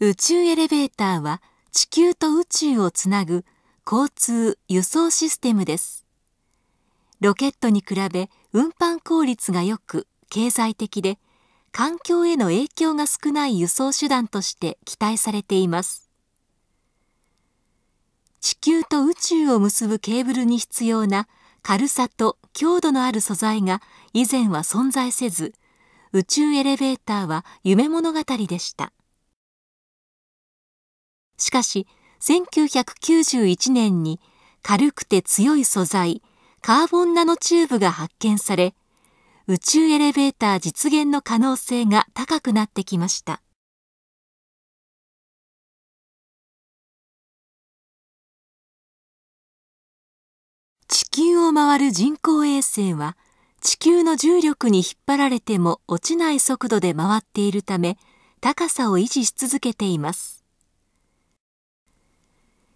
宇宙エレベーターは地球と宇宙をつなぐ交通・輸送システムです。ロケットに比べ運搬効率が良く経済的で環境への影響が少ない輸送手段として期待されています。地球と宇宙を結ぶケーブルに必要な軽さと強度のある素材が以前は存在せず宇宙エレベーターは夢物語でした。しかし、1991年に軽くて強い素材、カーボンナノチューブが発見され、宇宙エレベーター実現の可能性が高くなってきました。地球を回る人工衛星は地球の重力に引っ張られても落ちない速度で回っているため高さを維持し続けています。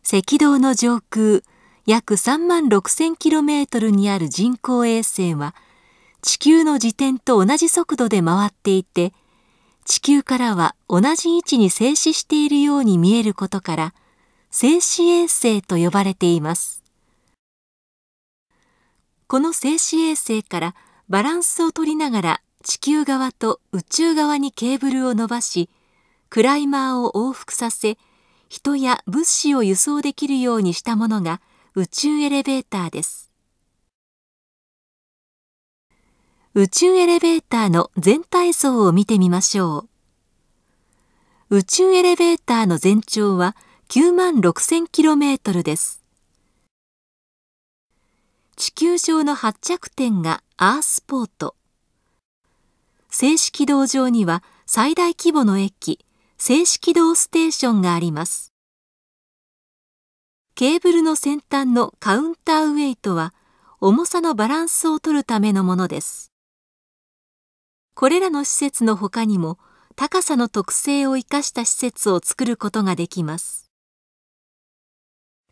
赤道の上空約3万 6,000km にある人工衛星は地球の自転と同じ速度で回っていて地球からは同じ位置に静止しているように見えることから静止衛星と呼ばれていますこの静止衛星からバランスを取りながら地球側と宇宙側にケーブルを伸ばしクライマーを往復させ人や物資を輸送できるようにしたものが宇宙エレベーターです宇宙エレベーターの全体像を見てみましょう宇宙エレベーターの全長は9万 6000km です地球上の発着点がアースポート静止軌道上には最大規模の駅静止軌道ステーションがあります。ケーブルの先端のカウンターウェイトは重さのバランスを取るためのものです。これらの施設の他にも高さの特性を生かした施設を作ることができます。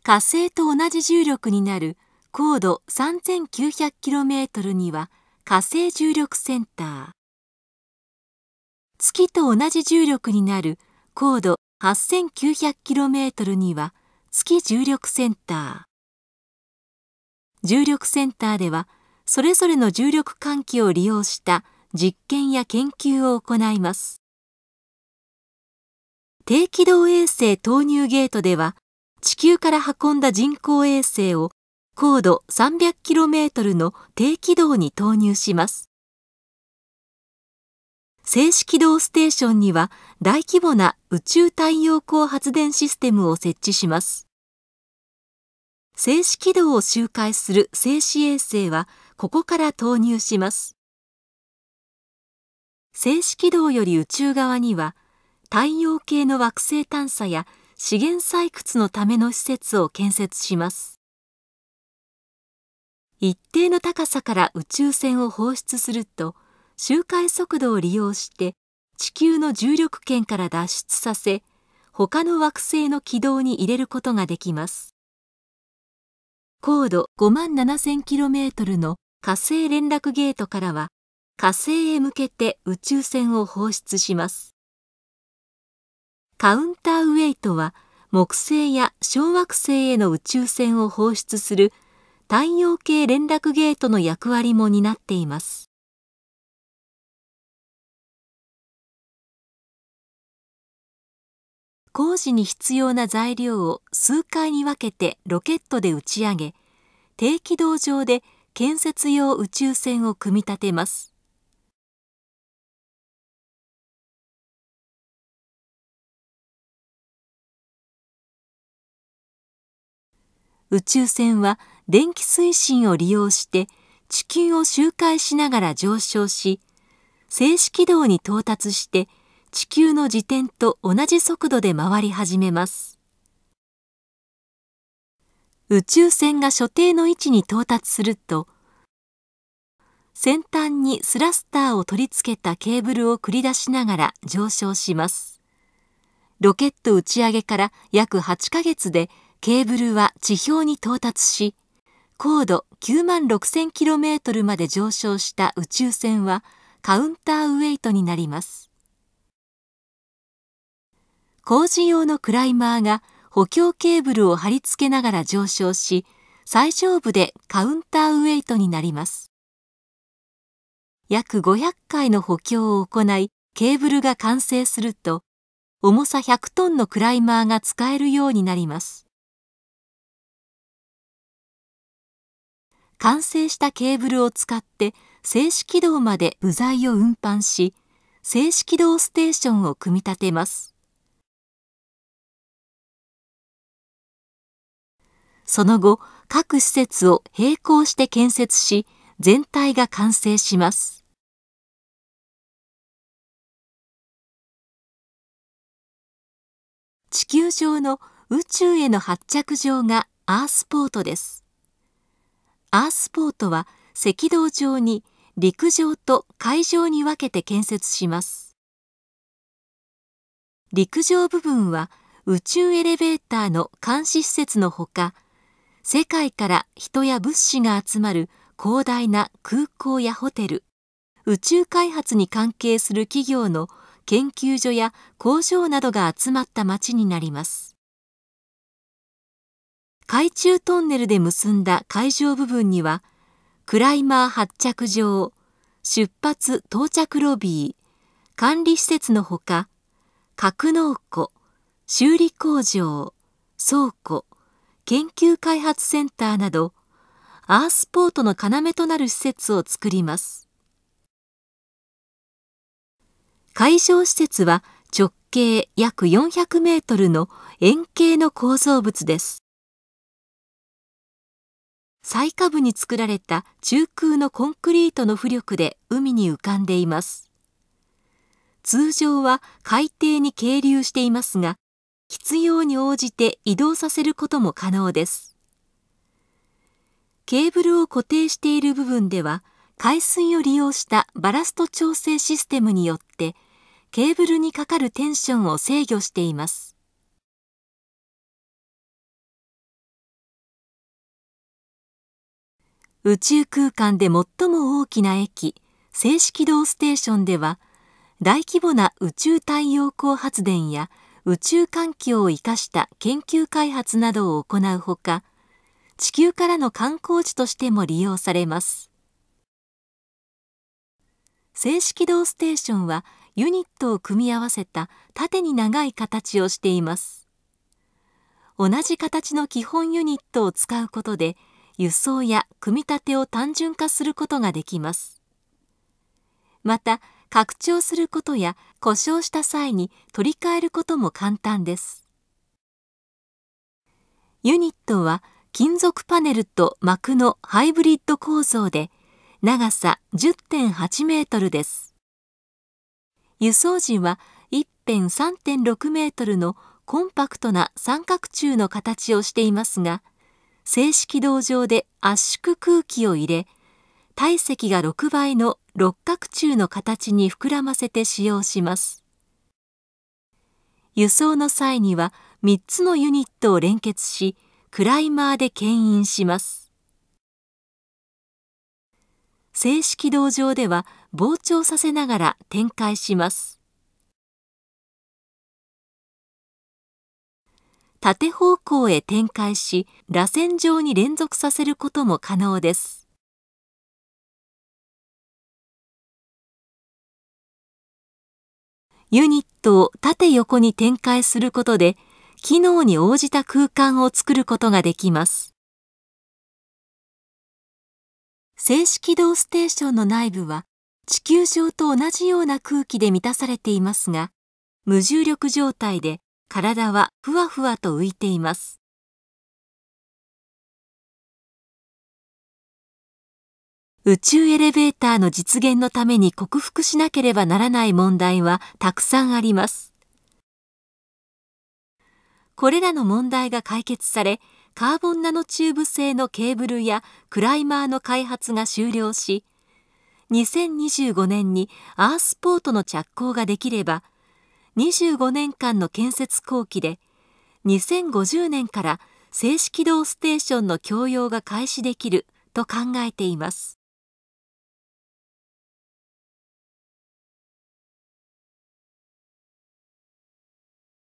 火星と同じ重力になる高度 3900km には火星重力センター月と同じ重力になる高度 8900km には月重力センター重力センターではそれぞれの重力換気を利用した実験や研究を行います低軌道衛星投入ゲートでは地球から運んだ人工衛星を高度 300km の低軌道に投入します静止軌道ステーションには大規模な宇宙太陽光発電システムを設置します。静止軌道を周回する静止衛星はここから投入します。静止軌道より宇宙側には太陽系の惑星探査や資源採掘のための施設を建設します。一定の高さから宇宙船を放出すると周回速度を利用して地球の重力圏から脱出させ他の惑星の軌道に入れることができます高度5万 7000km の火星連絡ゲートからは火星へ向けて宇宙船を放出しますカウンターウェイトは木星や小惑星への宇宙船を放出する太陽系連絡ゲートの役割も担っています工事に必要な材料を数回に分けてロケットで打ち上げ低軌道上で建設用宇宙船を組み立てます宇宙船は電気推進を利用して地球を周回しながら上昇し静止軌道に到達して地球の自転と同じ速度で回り始めます宇宙船が所定の位置に到達すると先端にスラスターを取り付けたケーブルを繰り出しながら上昇しますロケット打ち上げから約8ヶ月でケーブルは地表に到達し高度9万 6000km まで上昇した宇宙船はカウンターウェイトになります工事用のクライマーが補強ケーブルを貼り付けながら上昇し最上部でカウンターウェイトになります約500回の補強を行いケーブルが完成すると重さ100トンのクライマーが使えるようになります完成したケーブルを使って静止軌道まで部材を運搬し静止軌道ステーションを組み立てますその後各施設を並行して建設し全体が完成します地球上の宇宙への発着場がアースポートですアースポートは赤道上に陸上と海上に分けて建設します陸上部分は宇宙エレベーターの監視施設のほか世界から人や物資が集まる広大な空港やホテル宇宙開発に関係する企業の研究所や工場などが集まった町になります海中トンネルで結んだ海上部分にはクライマー発着場出発到着ロビー管理施設のほか格納庫修理工場倉庫研究開発センターなどアースポートの要となる施設を作ります会場施設は直径約400メートルの円形の構造物です最下部に作られた中空のコンクリートの浮力で海に浮かんでいます通常は海底に係留していますが必要に応じて移動させることも可能です。ケーブルを固定している部分では、海水を利用したバラスト調整システムによって、ケーブルにかかるテンションを制御しています。宇宙空間で最も大きな駅、静止軌道ステーションでは、大規模な宇宙太陽光発電や宇宙環境を生かした研究開発などを行うほか地球からの観光地としても利用されます静止軌道ステーションはユニットを組み合わせた縦に長い形をしています同じ形の基本ユニットを使うことで輸送や組み立てを単純化することができますまた拡張することや故障した際に取り替えることも簡単です。ユニットは金属パネルと膜のハイブリッド構造で長さ10.8メートルです。輸送時は1辺3.6メートルのコンパクトな三角柱の形をしていますが、静止軌道上で圧縮空気を入れ、体積が6倍の六角柱の形に膨らませて使用します。輸送の際には3つのユニットを連結し、クライマーで牽引します。静止軌道上では膨張させながら展開します。縦方向へ展開し、螺旋状に連続させることも可能です。ユニットを縦横に展開することで、機能に応じた空間を作ることができます。静止軌道ステーションの内部は地球上と同じような空気で満たされていますが、無重力状態で体はふわふわと浮いています。宇宙エレベーターの実現のために克服しなければならない問題はたくさんあります。これらの問題が解決され、カーボンナノチューブ製のケーブルやクライマーの開発が終了し、2025年にアースポートの着工ができれば、25年間の建設工期で、2050年から静止軌道ステーションの供用が開始できると考えています。